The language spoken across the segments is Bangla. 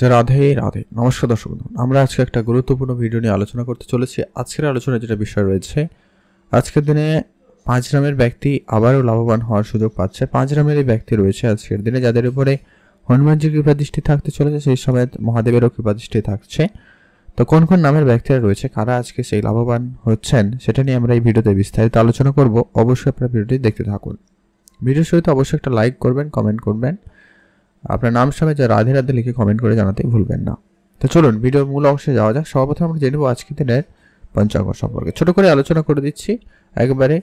যা রাধে রাধে নমস্কার দর্শক আমরা আজকে একটা গুরুত্বপূর্ণ ভিডিও নিয়ে আলোচনা করতে চলেছি আজকের আলোচনা যেটা বিষয় রয়েছে আজকের দিনে পাঁচ রামের ব্যক্তি আবারও লাভবান হওয়ার সুযোগ পাচ্ছে পাঁচ গ্রামের এই ব্যক্তি রয়েছে আজকের দিনে যাদের উপরে হনুমানজির কৃপা দৃষ্টি থাকতে চলেছে সেই সময় মহাদেবেরও কৃপা দৃষ্টি থাকছে তো কোন কোন নামের ব্যক্তিরা রয়েছে কারা আজকে সেই লাভবান হচ্ছেন সেটা নিয়ে আমরা এই ভিডিওতে বিস্তারিত আলোচনা করব অবশ্যই আপনারা ভিডিওটি দেখতে থাকুন ভিডিওর সহিত অবশ্যই একটা লাইক করবেন কমেন্ট করবেন আপনার নাম সামনে যা রাধে রাধে লিখে কমেন্ট করে জানাতে ভুলবেন না তো চলুন ভিডিওর মূল অংশে যাওয়া যাক সর্বপ্রথম আমরা জেনেব আজকের দিনের পঞ্চাঙ্গ সম্পর্কে ছোট করে আলোচনা করে দিচ্ছি একবারে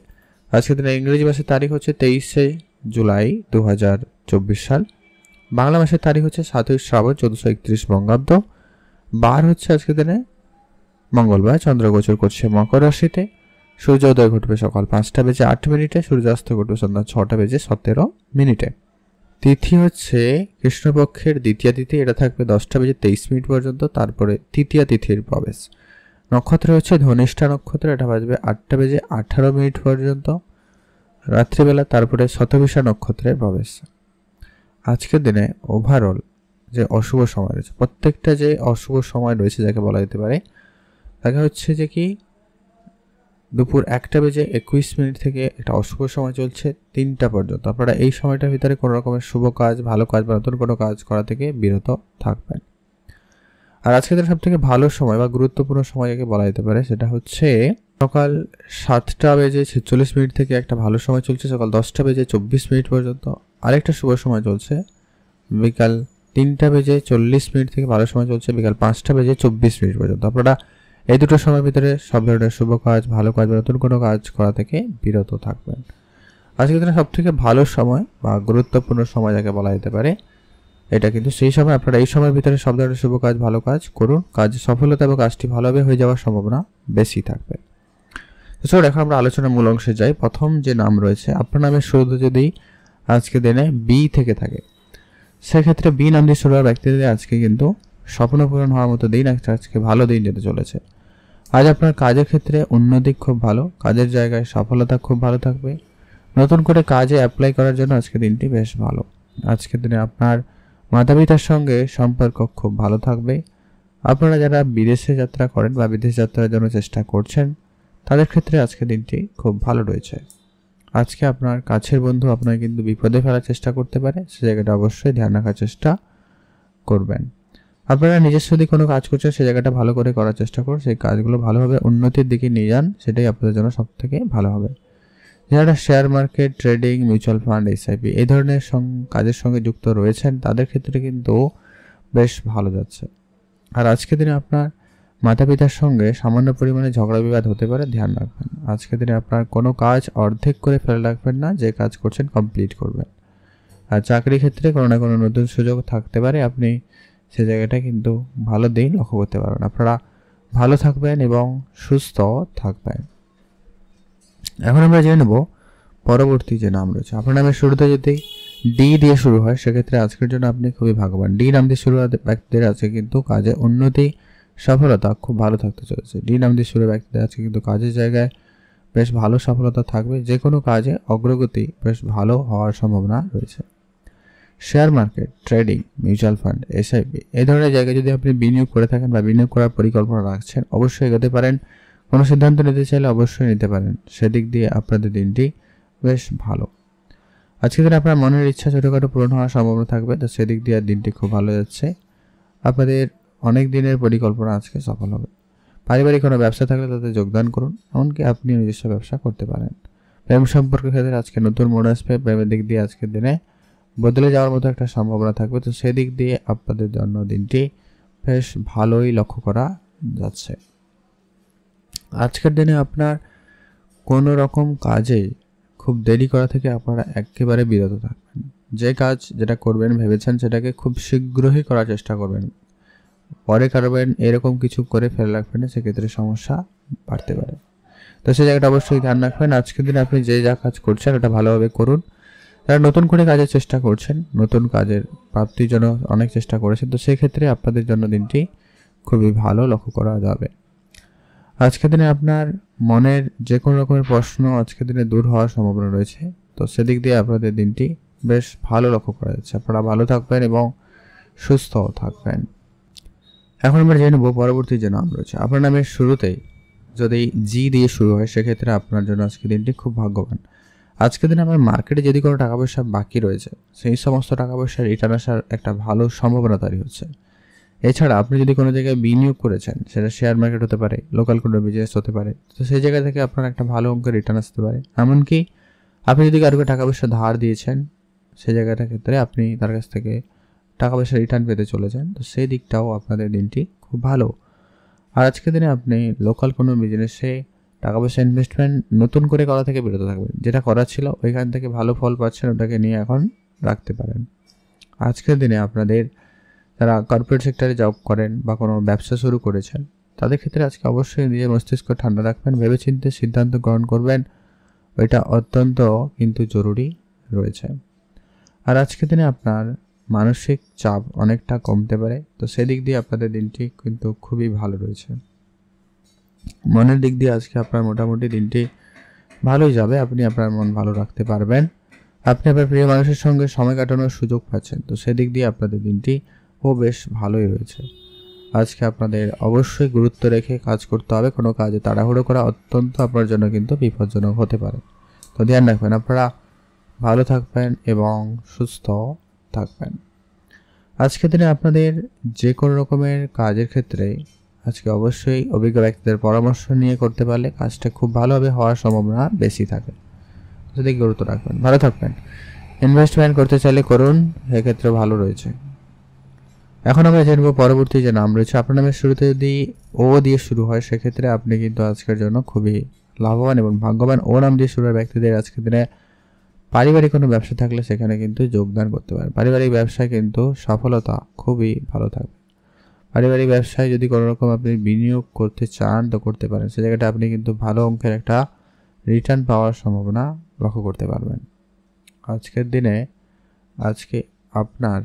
আজকের দিনের ইংরেজি মাসের তারিখ হচ্ছে তেইশে জুলাই দু সাল বাংলা মাসের তারিখ হচ্ছে সাতই শ্রাবণ চৌদ্দশো একত্রিশ বঙ্গাব্দ বার হচ্ছে আজকের দিনে মঙ্গলবার চন্দ্রগোচর করছে মকর রাশিতে সূর্যোদয় ঘটবে সকাল পাঁচটা বেজে আট মিনিটে সূর্যাস্ত ঘটবে সন্ধ্যা ছটা বেজে সতেরো মিনিটে তিথি হচ্ছে কৃষ্ণপক্ষের দ্বিতীয় তিথি এটা থাকবে দশটা বেজে তেইশ মিনিট পর্যন্ত তারপরে তৃতীয় তিথির প্রবেশ নক্ষত্র হচ্ছে ধনিষ্ঠা নক্ষত্র এটা বাজবে আটটা বেজে আঠারো মিনিট পর্যন্ত রাত্রিবেলা তারপরে শতবিশা নক্ষত্রের প্রবেশ আজকের দিনে ওভারঅল যে অশুভ সময় রয়েছে প্রত্যেকটা যে অশুভ সময় রয়েছে যাকে বলা যেতে পারে তাকে হচ্ছে যে কি দুপুর একটা বেজে একুশ মিনিট থেকে একটা অশুভ সময় চলছে তিনটা পর্যন্ত আপনারা এই সময়টার ভিতরে কোনো রকমের শুভ কাজ ভালো কাজ বা নতুন কোনো কাজ করা থেকে বিরত থাকবেন আর আজকে তার সব থেকে ভালো সময় বা গুরুত্বপূর্ণ সময় যাকে বলা যেতে পারে সেটা হচ্ছে সকাল সাতটা বেজে ছেচল্লিশ মিনিট থেকে একটা ভালো সময় চলছে সকাল দশটা বেজে চব্বিশ মিনিট পর্যন্ত আরেকটা শুভ সময় চলছে বিকাল তিনটা বেজে চল্লিশ মিনিট থেকে ভালো সময় চলছে বিকাল পাঁচটা বেজে চব্বিশ মিনিট পর্যন্ত আপনারা এই দুটো সময়ের ভিতরে সব ধরনের শুভ কাজ ভালো কাজ বা নতুন কোনো কাজ করা থেকে বিরত থাকবেন আজকের দিনে সব থেকে ভালো সময় বা গুরুত্বপূর্ণ সময় যাকে বলা যেতে পারে এটা কিন্তু সেই সময় আপনারা এই সময়ের ভিতরে সব ধরনের শুভ কাজ ভালো কাজ করুন কাজ সফলতা এবং কাজটি ভালোভাবে হয়ে যাওয়ার সম্ভাবনা বেশি থাকবে এছাড়াও এখন আমরা আলোচনার মূল অংশে যাই প্রথম যে নাম রয়েছে আপনার নামের শুরু যদি আজকে দিনে বি থেকে থাকে সেক্ষেত্রে বি নাম দিয়ে শুরু হওয়া ব্যক্তিদের আজকে কিন্তু স্বপ্ন পূরণ হওয়ার মতো দিন আজকে ভালো দিন যেতে চলেছে আজ আপনার কাজের ক্ষেত্রে উন্নতি খুব ভালো কাজের জায়গায় সফলতা খুব ভালো থাকবে নতুন করে কাজে অ্যাপ্লাই করার জন্য আজকের দিনটি বেশ ভালো আজকের দিনে আপনার মাতাপিতার সঙ্গে সম্পর্ক খুব ভালো থাকবে আপনারা যারা বিদেশে যাত্রা করেন বা বিদেশে যাত্রার জন্য চেষ্টা করছেন তাদের ক্ষেত্রে আজকের দিনটি খুব ভালো রয়েছে আজকে আপনার কাছের বন্ধু আপনাকে কিন্তু বিপদে ফেলার চেষ্টা করতে পারে সে জায়গাটা অবশ্যই ধ্যান রাখার চেষ্টা করবেন আপনারা নিজস্ব যদি কোনো কাজ করছেন সেই জায়গাটা ভালো করে করার চেষ্টা করুন সেই কাজগুলো ভালোভাবে উন্নতির দিকে নিয়ে যান সেটাই আপনাদের জন্য সব থেকে ভালো হবে যারা share market trading mutual fund SIP এই ধরনের কাজের সঙ্গে যুক্ত রয়েছেন তাদের ক্ষেত্রে কিন্তু বেশ ভালো যাচ্ছে আর আজকে দিনে আপনার মাতা পিতার সঙ্গে সামান্য পরিমাণে ঝগড়া বিবাদ হতে পারে ধ্যান রাখবেন আজকে দিনে আপনার কোনো কাজ অর্ধেক করে ফেলে রাখবেন না যে কাজ করছেন কমপ্লিট করবেন আর চাকরি ক্ষেত্রে কোনো না কোনো নতুন সুযোগ থাকতে পারে আপনি সে জায়গাটা কিন্তু ভালো দিন লক্ষ্য করতে পারবেন আপনারা ভালো থাকবেন এবং সুস্থ থাকবেন এখন আমরা জেনে নেব পরবর্তী যে নাম রয়েছে আপনার নামের শুরুতে যদি ডি দিয়ে শুরু হয় সেক্ষেত্রে আজকের জন্য আপনি খুবই ভাগবান ডি নাম দিয়ে শুরু ব্যক্তিদের আছে কিন্তু কাজে উন্নতি সফলতা খুব ভালো থাকতে চলেছে ডি নাম দিয়ে শুরু ব্যক্তিদের আছে কিন্তু কাজের জায়গায় বেশ ভালো সফলতা থাকবে যে কোনো কাজে অগ্রগতি বেশ ভালো হওয়ার সম্ভাবনা রয়েছে share market trading mutual fund SIP এই ধরনের জায়গায় যদি আপনি বিনিয়োগ করে থাকেন বা বিনিয়োগ করার পরিকল্পনা রাখছেন অবশ্যই এগোতে পারেন কোনো সিদ্ধান্ত নিতে চাইলে অবশ্যই নিতে পারেন সেদিক দিয়ে আপনাদের দিনটি বেশ ভালো আজকে দিন আপনার মনের ইচ্ছা ছোটোখাটো পূরণ হওয়ার সম্ভাবনা থাকবে তো সেদিক দিয়ে দিনটি খুব ভালো যাচ্ছে আপনাদের অনেক দিনের পরিকল্পনা আজকে সফল হবে পারিবারিক কোনো ব্যবসা থাকলে তাতে যোগদান করুন এমনকি আপনি নিজস্ব ব্যবসা করতে পারেন প্রেম সম্পর্কের ক্ষেত্রে আজকে নতুন মোড় আসবে প্রেমের দিক দিয়ে আজকের দিনে বদলে যাওয়ার মতো একটা সম্ভাবনা থাকবে তো সেদিক দিয়ে আপনাদের জন্য দিনটি বেশ ভালোই লক্ষ্য করা যাচ্ছে আজকের দিনে আপনার কোনো রকম কাজে খুব দেরি করা থেকে আপনারা একেবারে বিরত থাকবেন যে কাজ যেটা করবেন ভেবেছেন সেটাকে খুব শীঘ্রই করার চেষ্টা করবেন পরে কারবেন এরকম কিছু করে ফেলে রাখবেন না সেক্ষেত্রে সমস্যা বাড়তে পারে তো সেই জায়গাটা অবশ্যই ধ্যান রাখবেন আজকের দিন আপনি যে যা কাজ করছেন ওটা ভালোভাবে করুন যারা নতুন করে কাজের চেষ্টা করছেন নতুন কাজের প্রাপ্তির জন্য অনেক চেষ্টা করেছেন তো সেক্ষেত্রে আপনাদের জন্য দিনটি খুবই ভালো লক্ষ্য করা যাবে আজকের দিনে আপনার মনের যে কোনো রকমের প্রশ্ন আজকের দিনে দূর হওয়ার সম্ভাবনা রয়েছে তো সেদিক দিয়ে আপনাদের দিনটি বেশ ভালো লক্ষ্য করা যাচ্ছে আপনারা ভালো থাকবেন এবং সুস্থ থাকবেন এখন আমরা জেনে নেব পরবর্তী যে নাম রয়েছে আপনার নামের শুরুতেই যদি জি দিয়ে শুরু হয় সেক্ষেত্রে আপনার জন্য আজকের দিনটি খুব ভাগ্যবান আজকের দিনে আমার মার্কেটে যদি কোনো টাকা পয়সা বাকি রয়েছে সেই সমস্ত টাকা পয়সা রিটার্ন আসার একটা ভালো সম্ভাবনা তৈরি হচ্ছে এছাড়া আপনি যদি কোনো জায়গায় বিনিয়োগ করেছেন সেটা শেয়ার মার্কেট হতে পারে লোকাল কোনো বিজনেস হতে পারে তো সেই জায়গা থেকে আপনার একটা ভালো অঙ্কের রিটার্ন আসতে পারে এমনকি আপনি যদি কারোকে টাকা পয়সা ধার দিয়েছেন সেই জায়গাটার ক্ষেত্রে আপনি তার কাছ থেকে টাকা পয়সা রিটার্ন পেতে চলেছেন তো সেই দিকটাও আপনাদের দিনটি খুব ভালো আর আজকের দিনে আপনি লোকাল কোনো বিজনেসে টাকা পয়সা ইনভেস্টমেন্ট নতুন করে করা থেকে বিরত থাকবে যেটা করার ছিল ওইখান থেকে ভালো ফল পাচ্ছেন ওটাকে নিয়ে এখন রাখতে পারেন আজকের দিনে আপনাদের যারা কর্পোরেট সেক্টরে জব করেন বা কোনো ব্যবসা শুরু করেছেন তাদের ক্ষেত্রে আজকে অবশ্যই নিজের মস্তিষ্ক ঠান্ডা রাখবেন ভেবেচিন্তে সিদ্ধান্ত গ্রহণ করবেন ওইটা অত্যন্ত কিন্তু জরুরি রয়েছে আর আজকের দিনে আপনার মানসিক চাপ অনেকটা কমতে পারে তো সেদিক দিয়ে আপনাদের দিনটি কিন্তু খুবই ভালো রয়েছে মনের দিক দিয়ে আজকে আপনার মোটামুটি দিনটি ভালোই যাবে আপনি আপনার মন ভালো রাখতে পারবেন আপনি আপনার প্রিয় মানুষের সঙ্গে সময় কাটানোর সুযোগ পাচ্ছেন তো সেদিক দিয়ে আপনাদের দিনটি ও বেশ ভালোই রয়েছে আজকে আপনাদের অবশ্যই গুরুত্ব রেখে কাজ করতে হবে কোনো কাজে তাড়াহুড়ো করা অত্যন্ত আপনার জন্য কিন্তু বিপজ্জনক হতে পারে তো ধ্যান রাখবেন আপনারা ভালো থাকবেন এবং সুস্থ থাকবেন আজকের দিনে আপনাদের যে কোনো রকমের কাজের ক্ষেত্রে আজকে অবশ্যই অভিজ্ঞ ব্যক্তিদের পরামর্শ নিয়ে করতে পারলে কাজটা খুব ভালোভাবে হওয়ার সম্ভাবনা বেশি থাকে যদি গুরুত্ব রাখবেন ভালো থাকবেন ইনভেস্টমেন্ট করতে চাইলে করুন সেক্ষেত্রে ভালো রয়েছে এখন আমরা জানবো পরবর্তী যে নাম রয়েছে আপনার নামের শুরুতে যদি ও দিয়ে শুরু হয় সেক্ষেত্রে আপনি কিন্তু আজকের জন্য খুবই লাভবান এবং ভাগ্যবান ও নাম দিয়ে শুরু হয় ব্যক্তিদের আজকের দিনে পারিবারিক কোনো ব্যবসা থাকলে সেখানে কিন্তু যোগদান করতে পারেন পারিবারিক ব্যবসায় কিন্তু সফলতা খুবই ভালো থাকবে পারিবারিক ব্যবসায় যদি কোনো রকম আপনি বিনিয়োগ করতে চান তো করতে পারেন সে জায়গাটা আপনি কিন্তু ভালো অঙ্কের একটা রিটার্ন পাওয়ার সম্ভাবনা লক্ষ্য করতে পারবেন আজকের দিনে আজকে আপনার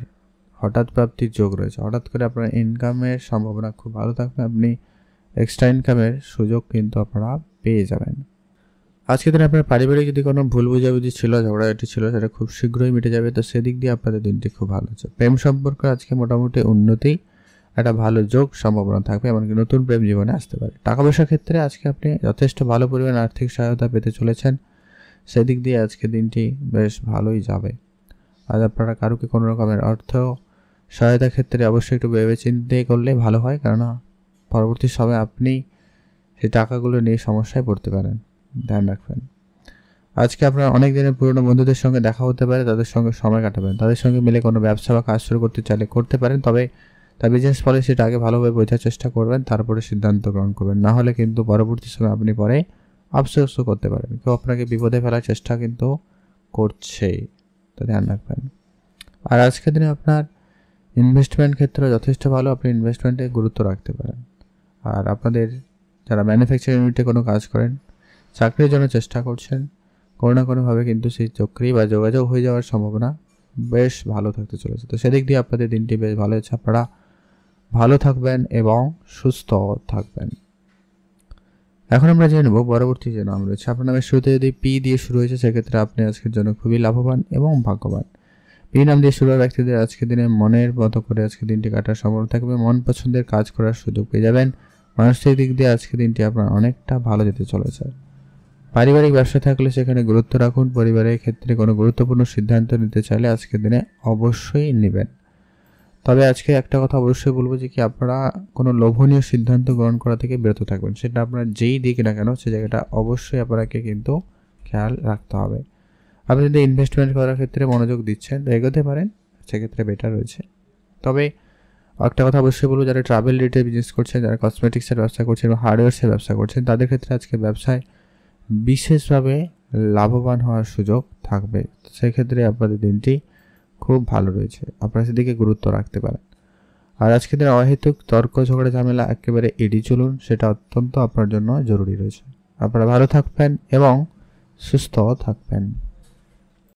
হঠাৎ প্রাপ্তির যোগ রয়েছে হঠাৎ করে আপনার ইনকামের সম্ভাবনা খুব ভালো থাকবে আপনি এক্সট্রা ইনকামের সুযোগ কিন্তু আপনারা পেয়ে যাবেন আজকে দিনে আপনার পারিবারিক যদি কোনো ভুল বুঝাবুঝি ছিল ঝগড়াঝাটি ছিল সেটা খুব শীঘ্রই মিটে যাবে তো সেদিক দিয়ে আপনাদের দিনটি খুব ভালো হচ্ছে প্রেম সম্পর্ক আজকে মোটামুটি উন্নতি একটা ভালো যোগ সম্ভাবনা থাকবে এমনকি নতুন প্রেম জীবনে আসতে পারে টাকা পয়সার ক্ষেত্রে আজকে আপনি যথেষ্ট ভালো পরিমাণ আর্থিক সহায়তা পেতে চলেছেন সেদিক দিয়ে আজকে দিনটি বেশ ভালোই যাবে আর আপনারা কারোকে কোনো রকমের অর্থ সহায়তা ক্ষেত্রে অবশ্যই একটু ভেবে চিন্তে করলে ভালো হয় কেননা পরবর্তী সময়ে আপনি সেই টাকাগুলো নিয়ে সমস্যায় পড়তে পারেন ধ্যান রাখবেন আজকে আপনার অনেক দিনের পুরনো বন্ধুদের সঙ্গে দেখা হতে পারে তাদের সঙ্গে সময় কাটাবেন তাদের সঙ্গে মিলে কোনো ব্যবসা বা কাজ শুরু করতে চাইলে করতে পারেন তবে তা বিজনেস পলিসিটা সেটা আগে ভালোভাবে বোঝার চেষ্টা করবেন তারপরে সিদ্ধান্ত গ্রহণ করবেন না হলে কিন্তু পরবর্তী সময় আপনি পরে আফসোস করতে পারেন কেউ আপনাকে বিপদে ফেলার চেষ্টা কিন্তু করছে তো ধ্যান রাখবেন আর আজকের দিনে আপনার ইনভেস্টমেন্ট ক্ষেত্রে যথেষ্ট ভালো আপনি ইনভেস্টমেন্টে গুরুত্ব রাখতে পারেন আর আপনাদের যারা ম্যানুফ্যাকচারিং ইউনিটে কোনো কাজ করেন চাকরির জন্য চেষ্টা করছেন কোনো না কোনোভাবে কিন্তু সেই চাকরি বা যোগাযোগ হয়ে যাওয়ার সম্ভাবনা বেশ ভালো থাকতে চলেছে তো সেদিক দিয়ে আপনাদের দিনটি বেশ ভালো হয়েছে আপনারা ভালো থাকবেন এবং সুস্থ থাকবেন এখন আমরা জেনে নেব পরবর্তী যে নাম রয়েছে আপনার নামের শুরুতে যদি পি দিয়ে শুরু হয়েছে সেক্ষেত্রে আপনি আজকের জন্য খুবই লাভবান এবং ভাগ্যবান পি নাম দিয়ে শুরু ব্যক্তিদের আজকের দিনে মনের মতো করে আজকের দিনটি কাটার সম্ভব থাকবে মন পছন্দের কাজ করার সুযোগ পেয়ে যাবেন মানসিক দিক দিয়ে আজকের দিনটি আপনার অনেকটা ভালো যেতে চলেছে পারিবারিক ব্যবসা থাকলে সেখানে গুরুত্ব রাখুন পরিবারের ক্ষেত্রে কোনো গুরুত্বপূর্ণ সিদ্ধান্ত নিতে চাইলে আজকের দিনে অবশ্যই নেবেন তবে আজকে একটা কথা অবশ্যই বলবো যে কি আপনারা কোনো লোভনীয় সিদ্ধান্ত গ্রহণ করা থেকে বিরত থাকবেন সেটা আপনার যেই দিক না কেন সে জায়গাটা অবশ্যই আপনাকে কিন্তু খেয়াল রাখতে হবে আপনি যদি ইনভেস্টমেন্ট করার ক্ষেত্রে মনোযোগ দিচ্ছেন তো এগোতে পারেন সেক্ষেত্রে বেটার রয়েছে তবে একটা কথা অবশ্যই বলবো যারা ট্রাভেল রিলেটেড বিজনেস করছেন যারা কসমেটিক্সের ব্যবসা করছেন বা হার্ডওয়্যার্সের ব্যবসা করছেন তাদের ক্ষেত্রে আজকে ব্যবসায় বিশেষভাবে লাভবান হওয়ার সুযোগ থাকবে সেক্ষেত্রে আপনাদের দিনটি খুব ভালো রয়েছে আপনারা সেদিকে গুরুত্ব রাখতে পারেন আর আজকের দিনে অহেতুক তর্ক ঝগড়া ঝামেলা একেবারে এড়িয়ে চলুন সেটা অত্যন্ত আপনার জন্য জরুরি রয়েছে আপনারা ভালো থাকবেন এবং সুস্থ থাকবেন